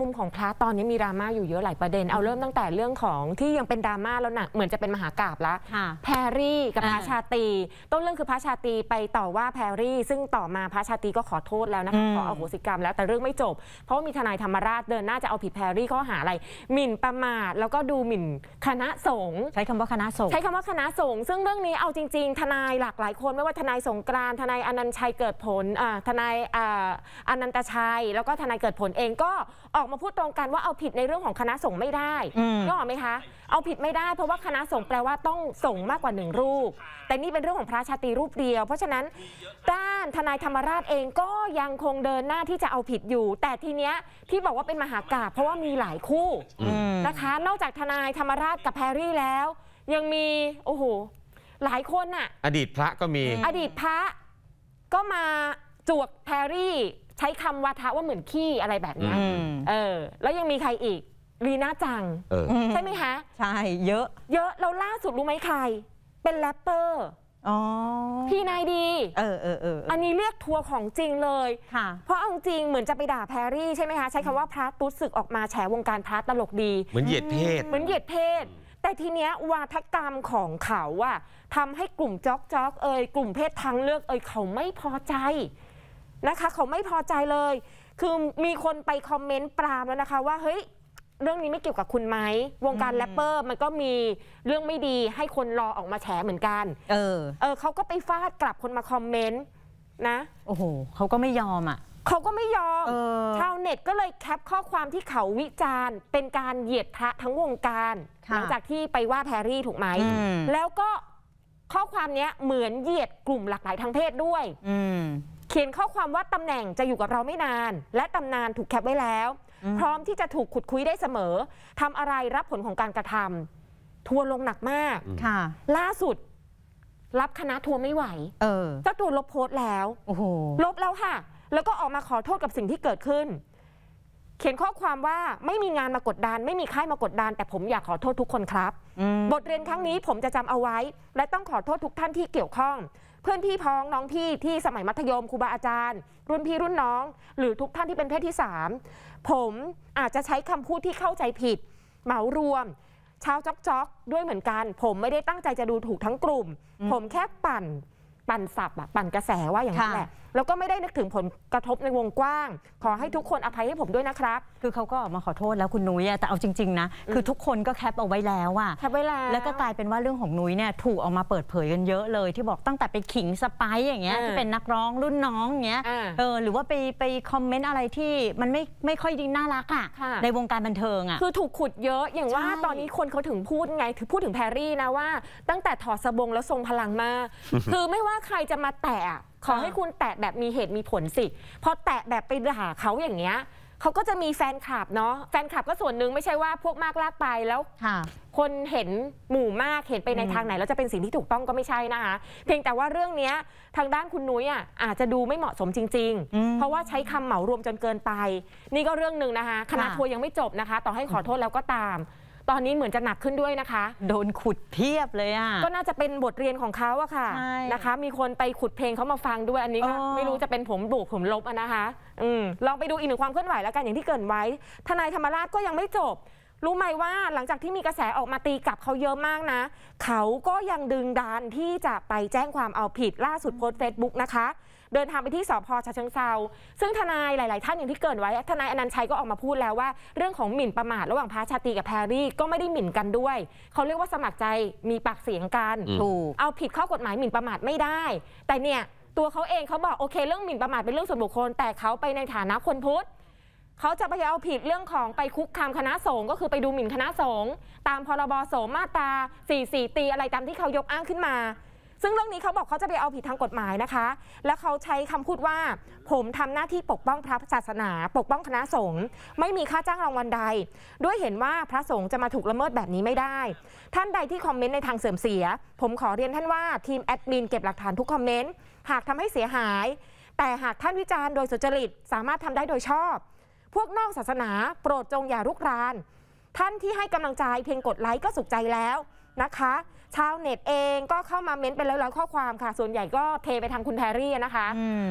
มุมของพระตอนนี้มีดราม่าอยู่เยอะหลายประเด็นเอาเริ่มตั้งแต่เรื่องของที่ยังเป็นดราม่าแล้วนะเหมือนจะเป็นมหากราบแล้วแพรรี่กับพระชาตีต้นเรื่องคือพระชาตีไปต่อว่าแพรรี่ ซึ่งต่อมาพระชาตีก็ขอโทษแล้วนะคะขออโหสิกรรมแล้วแต่เรื่องไม่จบเพราะามีทนายธรรมราชเดินหน้าจะเอาผิดแพรรี่ข้อหาอะไร หมิ่นประมาทแล้วก็ดูหมิ่นคณะสงฆ์ใช้คำว่าคณะสงฆ์ใช้คำว่าคณะสงฆ์ซึ่งเรื่องนี้เอาจริงๆ ทนายหลากหลายคนไม่ว่าทนายสงกรานทนายอนันชัยเกิดผลทนายอนันตชัยแล้วก็ทนายเกิดผลเองก็ออกมาพูดตรงกันว่าเอาผิดในเรื่องของคณะสงฆ์ไม่ได้ก็ออกไหมคะ เอาผิดไม่ได้ เพราะว่าคณะสงฆ์แปลว่าต้องส่งมากกว่าหนึ่งรูป แต่นี่เป็นเรื่องของพระชาติรูปเดียว เพราะฉะนั้นด้านทนายธรรมราชเองก็ยังคงเดินหน้าที่จะเอาผิดอยู่ แต่ทีเนี้ยที่บอกว่าเป็นมหากาบเพราะว่ามีหลายคู่นะคะ นอกจากทนายธรรมราชกับแพรรี่แล้ว ยังมี โอ้โหหลายคนอะอดีตพระก็มี อดีตพระ ก็มาจวกแพรรี่ใช้คำวาทะว่าเหมือนขี้อะไรแบบนี้เออ แล้วยังมีใครอีกลีน่าจังใช่ไหมคะใช่ เยอะ เยอะเราล่าสุดรู้ไหมใคร เป็นแรปเปอร์พี่นายดีเออเออเอออันนี้เรียกทัวร์ของจริงเลยค่ะ เพราะเอาจริงเหมือนจะไปด่าแพรรี่ใช่ไหมคะใช้คำว่าพระตุ๊ดศึกออกมาแฉวงการพระตลกดี เหมือนเหยียดเพศ เหมือนเหยียดเพศ แต่ทีเนี้ยวาทกรรมของเขาอะทำให้กลุ่มจ๊อกจ๊อกเอ่ยกลุ่มเพศทางเลือก เอ่ยเขาไม่พอใจนะคะเขาไม่พอใจเลย คือมีคนไปคอมเมนต์ปรามแล้วนะคะ ว่าเฮ้ย เรื่องนี้ไม่เกี่ยวกับคุณไหมวงการแรปเปอร์มันก็มีเรื่องไม่ดีให้คนรอออกมาแฉเหมือนกัน เออ เออ เขาก็ไปฟาดกลับคนมาคอมเมนต์นะ โอ้โหเขาก็ไม่ยอมอ่ะเขาก็ไม่ยอมชาวเน็ตก็เลยแคปข้อความที่เขาวิจารณ์เป็นการเหยียดพระทั้งวงการหลังจากที่ไปว่าแพรรี่ถูกไหมแล้วก็ข้อความนี้เหมือนเหยียดกลุ่มหลากหลายทางเพศด้วยเขียนข้อความว่าตำแหน่งจะอยู่กับเราไม่นาน และตำนานถูกแคปไว้แล้ว พร้อมที่จะถูกขุดคุยได้เสมอทำอะไรรับผลของการกระทำทัวลงหนักมากค่ะ ล่าสุด รับคณะทัวไม่ไหวเออจ้าตัวลบโพสต์แล้วโอ้โหลบแล้วค่ะ แล้วก็ออกมาขอโทษกับสิ่งที่เกิดขึ้น เขียนข้อความว่าไม่มีงานมากดดันไม่มีค่ายมากดดันแต่ผมอยากขอโทษทุกคนครับ บทเรียนครั้งนี้ผมจะจำเอาไว้ และต้องขอโทษทุกท่านที่เกี่ยวข้องเพื่อนพี่พ้อง น้องพี่ที่สมัยมัธยมครูบาอาจารย์ รุ่นพี่รุ่นน้อง หรือทุกท่านที่เป็นเพศที่ 3 ผมอาจจะใช้คำพูดที่เข้าใจผิดเหมารวมชาวจ๊อกจ๊อกด้วยเหมือนกัน ผมไม่ได้ตั้งใจจะดูถูกทั้งกลุ่ม ผมแค่ปั่นปั่นสับอะปั่นกระแสว่าอย่างนั้นแหละแล้วก็ไม่ได้นึกถึงผลกระทบในวงกว้าง ขอให้ทุกคนอภัยให้ผมด้วยนะครับคือเขาก็ออกมาขอโทษแล้วคุณนุ้ยแต่เอาจริงๆนะคือทุกคนก็แคปเอาไว้แล้วอะแคปไว้แล้วแล้วก็กลายเป็นว่าเรื่องของนุ้ยเนี่ยถูกออกมาเปิดเผยกันเยอะเลยที่บอกตั้งแต่ไปขิงสไปอย่างเงี้ยที่เป็นนักร้องรุ่นน้องเงี้ยเออหรือว่าไปไปคอมเมนต์อะไรที่มันไม่ไม่ค่อยดีน่ารักอะในวงการบันเทิงอะคือถูกขุดเยอะอย่างว่าตอนนี้คนเขาถึงพูดไงถือพูดถึงแพรรี่นะว่า ตั้งแต่ถอดสบงแล้วทรงพลังมา คือไม่ว่าใครจะมาแตะขอให้คุณแตะแบบมีเหตุมีผลสิพอแตะแบบไปด่าเขาอย่างเงี้ย เขาก็จะมีแฟนคลับเนาะ แฟนคลับก็ส่วนหนึ่งไม่ใช่ว่าพวกมากลากไปแล้ว คนเห็นหมู่มากเห็นไปในทางไหนแล้วจะเป็นสิ่งที่ถูกต้องก็ไม่ใช่นะคะ เพียงแต่ว่าเรื่องนี้ทางด้านคุณนุ้ยอ่ะอาจจะดูไม่เหมาะสมจริง ๆ เพราะว่าใช้คำเหมารวมจนเกินไป นี่ก็เรื่องหนึ่งนะคะ คณะทัวร์ยังไม่จบนะคะ ต่อให้ขอโทษแล้วก็ตามตอนนี้เหมือนจะหนักขึ้นด้วยนะคะ โดนขุดเพียบเลยอ่ะก็น่าจะเป็นบทเรียนของเขาอะค่ะนะคะ มีคนไปขุดเพลงเขามาฟังด้วยอันนี้ก็ไม่รู้จะเป็นผมบุกผมลบอะนะคะ อืมลองไปดูอีกหนึ่งความเคลื่อนไหวแล้วกันอย่างที่เกินไว้ ทนายธรรมราชก็ยังไม่จบ รู้ไหมว่าหลังจากที่มีกระแสออกมาตีกับเขาเยอะมากนะเขาก็ยังดึงดันที่จะไปแจ้งความเอาผิด ล่าสุดโพสต์เฟซบุ๊กนะคะเดินทางไปที่สพชเชิงเซา ซึ่งทนายหลาย ๆ ท่านอย่างที่เกิดไว้ ทนายอนันชัยก็ออกมาพูดแล้วว่า เรื่องของหมิ่นประมาทระหว่างพระชาติกับแพรรี่ก็ไม่ได้หมิ่นกันด้วยเขาเรียกว่าสมัครใจมีปากเสียงกันถูกเอาผิดข้อกฎหมายหมิ่นประมาทไม่ได้ แต่เนี่ยตัวเขาเองเขาบอกโอเค เรื่องหมิ่นประมาทเป็นเรื่องส่วนบุคคล แต่เขาไปในฐานะคนพุทธเขาจะไปเอาผิดเรื่องของไปคุกคามคณะสงฆ์ก็คือไปดูหมิ่นคณะสงฆ์ตามพรบสงฆ์มาตรา44 ตีอะไรตามที่เขายกอ้างขึ้นมาซึ่งเรื่องนี้เขาบอกเขาจะไปเอาผิดทางกฎหมายนะคะ แล้วเขาใช้คำพูดว่า ผมทำหน้าที่ปกป้องพระศาสนา ปกป้องคณะสงฆ์ไม่มีค่าจ้างรางวัลใด ด้วยเห็นว่าพระสงฆ์จะมาถูกละเมิดแบบนี้ไม่ได้ ท่านใดที่คอมเมนต์ในทางเสื่อมเสีย ผมขอเรียนท่านว่าทีมแอดมินเก็บหลักฐานทุกคอมเมนต์ หากทำให้เสียหาย แต่หากท่านวิจารณ์โดยสุจริตสามารถทำได้โดยชอบ พวกนอกศาสนา โปรดจงอย่ารุกรานท่านที่ให้กำลังใจเพียงกดไลค์ก็สุขใจแล้วนะคะชาวเน็ตเองก็เข้ามาเม้นเป็นร้อย ๆ ข้อความค่ะ ส่วนใหญ่ก็เทไปทางคุณแพรรี่นะคะ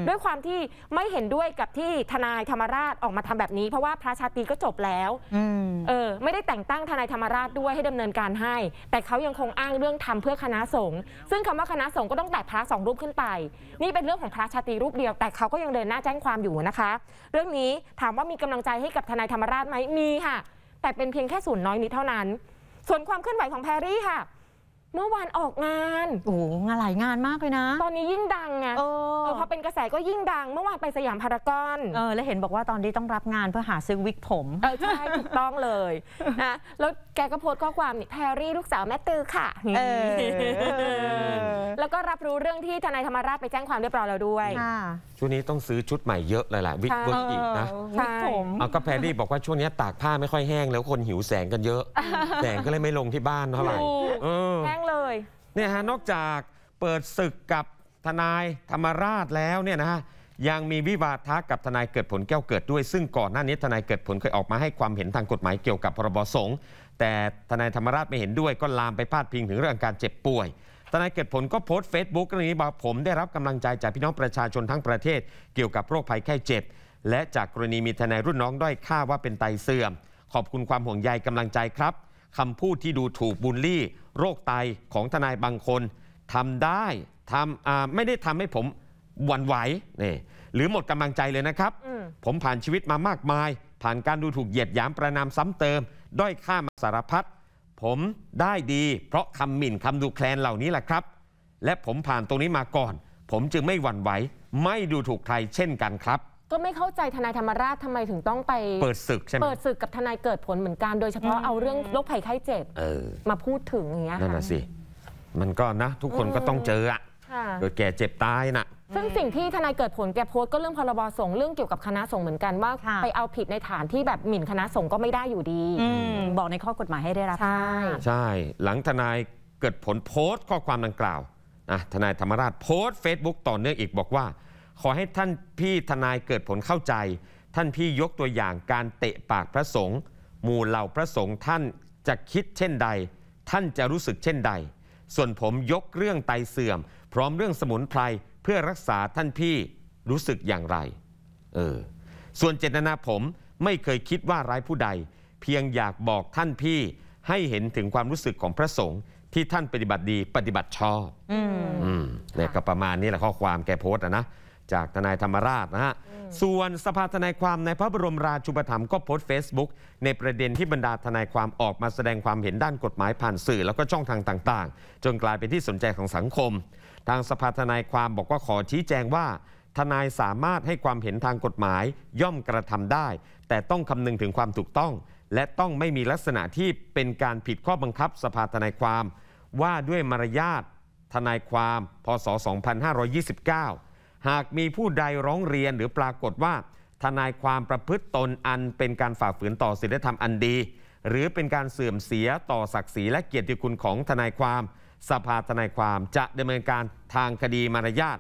ด้วยความที่ไม่เห็นด้วยกับที่ทนายธรรมราชออกมาทำแบบนี้ เพราะว่าพระชาตรีก็จบแล้วเออ ไม่ได้แต่งตั้งทนายธรรมราชด้วยให้ดำเนินการให้ แต่เขายังคงอ้างเรื่องทำเพื่อคณะสงฆ์ ซึ่งคำว่าคณะสงฆ์ก็ต้องแต่พระสองรูปขึ้นไป นี่เป็นเรื่องของพระชาตรีรูปเดียว แต่เขาก็ยังเดินหน้าแจ้งความอยู่นะคะ เรื่องนี้ถามว่ามีกำลังใจให้กับทนายธรรมราชไหมมีค่ะ แต่เป็นเพียงแค่ส่วนน้อยนิดเท่านั้น ส่วนความเคลื่อนไหวของแพรรี่ค่ะเมื่อวานออกงาน โอ้โหงานหลายงานมากเลยนะ ตอนนี้ยิ่งดังไง เออ พอเป็นกระแสก็ยิ่งดัง เมื่อวานไปสยามพารากอน เออ แล้วเห็นบอกว่าตอนนี้ต้องรับงานเพื่อหาซื้อวิกผม เออ ใช่ ถูกต้องเลยนะ แล้วแกก็โพสต์ข้อความนี่แพรรี่ลูกสาวแม่ตือค่ะเออ แล้วก็รับรู้เรื่องที่ทนายธรรมราชไปแจ้งความเรียบร้อยแล้วด้วยช่วงนี้ต้องซื้อชุดใหม่เยอะเลยแหละวิกเวิร์กอีกนะเอาก็แพรรี่บอกว่าช่วงนี้ตากผ้าไม่ค่อยแห้งแล้วคนหิวแสงกันเยอะแสงก็เลยไม่ลงที่บ้านเท่าไหร่แห้งเลยเนี่ยฮะนอกจากเปิดศึกกับทนายธรรมราชแล้วเนี่ยนะฮะยังมีวิวาทะกับทนายเกิดผลแก้วเกิดด้วย ซึ่งก่อนหน้านี้ทนายเกิดผลเคยออกมาให้ความเห็นทางกฎหมายเกี่ยวกับพรบสงฆ์แต่ทนายธรรมราชไม่เห็นด้วยก็ลามไปพาดพิงถึงเรื่องการเจ็บป่วยทนายเกิดผลก็โพสต์เฟซบุ๊กเรื่องนี้บอกผมได้รับกำลังใจจากพี่น้องประชาชนทั้งประเทศ เกี่ยวกับโรคภัยไข้เจ็บและจากกรณีมีทนายรุ่นน้องด้อยค่าว่าเป็นไตเสื่อม ขอบคุณความห่วงใยกำลังใจครับ คำพูดที่ดูถูกบูลลี่โรคไตของทนายบางคน ทำได้ทำไม่ได้ทำให้ผมหวั่นไหวนี่หรือหมดกำลังใจเลยนะครับ ผมผ่านชีวิตมามากมาย ผ่านการดูถูกเหยียดหยามประนามซ้ำเติมด้อยค่ามาสารพัดผมได้ดีเพราะคำหมิ่นคำดูแคลนเหล่านี้แหละครับ และผมผ่านตรงนี้มาก่อน ผมจึงไม่หวั่นไหวไม่ดูถูกใครเช่นกันครับ ก็ไม่เข้าใจ ทนายธรรมราชทำไมถึงต้องไปเปิดศึกใช่ไหมเปิดศึกกับทนายเกิดผลเหมือนกัน โดยเฉพาะเอาเรื่องโรคภัยไข้เจ็บออมาพูดถึงอย่างเงี้ยนั่นค่ะน่สิ มันก็นะ ทุกคนก็ต้องเจออะโ่ะเกิดแก่เจ็บตายน่ะซึ่งสิ่งที่ทนายเกิดผลแกโพสต์ก็เรื่องพรบสงฆ์เรื่องเกี่ยวกับคณะสงฆ์เหมือนกัน ว่าไปเอาผิดในฐานที่แบบหมิ่นคณะสงฆ์ก็ไม่ได้อยู่ดีอบอกในข้อกฎหมายให้ได้รับทราบใช่หลังทนายเกิดผลโพสต์ข้อความดังกล่าวนะทนายธรรมราชโพสต์ Facebook ต่อเนื่องอีกบอกว่า ขอให้ท่านพี่ทนายเกิดผลเข้าใจ ท่านพี่ยกตัวอย่างการเตะปากพระสงฆ์หมู่เหล่าพระสงฆ์ท่านจะคิดเช่นใด ท่านจะรู้สึกเช่นใด ส่วนผมยกเรื่องไตเสื่อม พร้อมเรื่องสมุนไพรเพื่อรักษาท่านพี่รู้สึกอย่างไร เออ ส่วนเจตนาผมไม่เคยคิดว่าร้ายผู้ใด เพียงอยากบอกท่านพี่ให้เห็นถึงความรู้สึกของพระสงฆ์ที่ท่านปฏิบัติดีปฏิบัติชอบ อืมเนี่ยก็ประมาณนี้แหละข้อความแกโพสต์นะจากทนายธรรมราชนะฮะ ส่วนสภาทนายความในพระบรมราชูปถัมภ์ก็โพสต์ Facebook ในประเด็นที่บรรดาทนายความออกมาแสดงความเห็นด้านกฎหมายผ่านสื่อแล้วก็ช่องทางต่างๆ จนกลายเป็นที่สนใจของสังคม ทางสภาทนายความบอกว่าขอชี้แจงว่า ทนายสามารถให้ความเห็นทางกฎหมายย่อมกระทำได้ แต่ต้องคำนึงถึงความถูกต้อง และต้องไม่มีลักษณะที่เป็นการผิดข้อบังคับสภาทนายความว่าด้วยมารยาททนายความ พศ 2529หากมีผู้ใดร้องเรียนหรือปรากฏว่า ทนายความประพฤติตนอันเป็นการฝ่าฝืนต่อศีลธรรมอันดี หรือเป็นการเสื่อมเสียต่อศักดิ์ศรีและเกียรติคุณของทนายความ สภาทนายความจะดำเนินการทางคดีมารยาท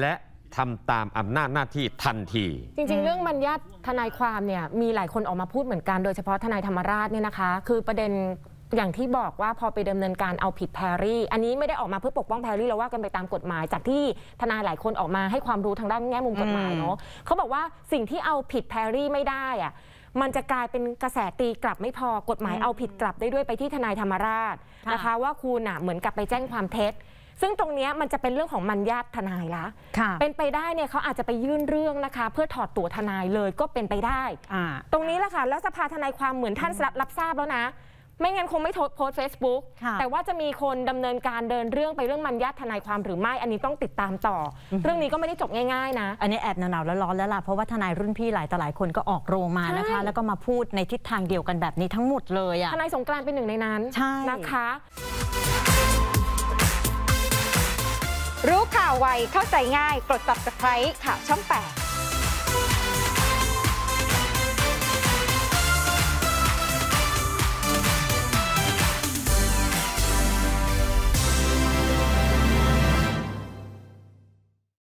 และทำตามอำนาจหน้าที่ทันที จริง ๆ เรื่องมรนยาททนายความเนี่ยมีหลายคนออกมาพูดเหมือนกันโดยเฉพาะทนายธรรมราชเนี่ยนะคะ คือประเด็นอย่างที่บอกว่าพอไปดำเนินการเอาผิดแพรรี่อันนี้ไม่ได้ออกมาเพื่อปกป้องแพรรี่เราว่ากันไปตามกฎหมายจากที่ทนายหลายคนออกมาให้ความรู้ทางด้านแง่มุมกฎหมายเนาะเขาบอกว่าสิ่งที่เอาผิดแพรรี่ไม่ได้อะมันจะกลายเป็นกระแสตีกลับไม่พอกฎหมายเอาผิดกลับได้ด้วยไปที่ทนายธรรมราชนะคะ ว่าคุณอ่ะเหมือนกับไปแจ้งความเท็จ ซึ่งตรงนี้มันจะเป็นเรื่องของมัญญาตทนายละเป็นไปได้เนี่ยเขาอาจจะไปยื่นเรื่องนะคะ เพื่อถอดตัวทนายเลยก็เป็นไปได้ตรงนี้แหละค่ะแล้วสภาทนายความเหมือนท่านรับทราบแล้วนะไม่งั้นคงไม่โพสเฟซบุ๊กแต่ว่าจะมีคนดำเนินการเดินเรื่องไปเรื่องมันญาติทนายความหรือไม่อันนี้ต้องติดตามต่อเรื่องนี้ก็ไม่ได้จบง่ายๆนะอันนี้แอบหนาวๆแล้วร้อนแล้วล่ะเพราะว่าทนายรุ่นพี่หลายต่อหลายคนก็ออกโรงมานะคะแล้วก็มาพูดในทิศทางเดียวกันแบบนี้ทั้งหมดเลยอะทนายสงกรานเป็นหนึ่งในนั้นในะคะ รู้ข่าวไวเข้าใจง่ายกดติดตาม i ข่าวช่อง8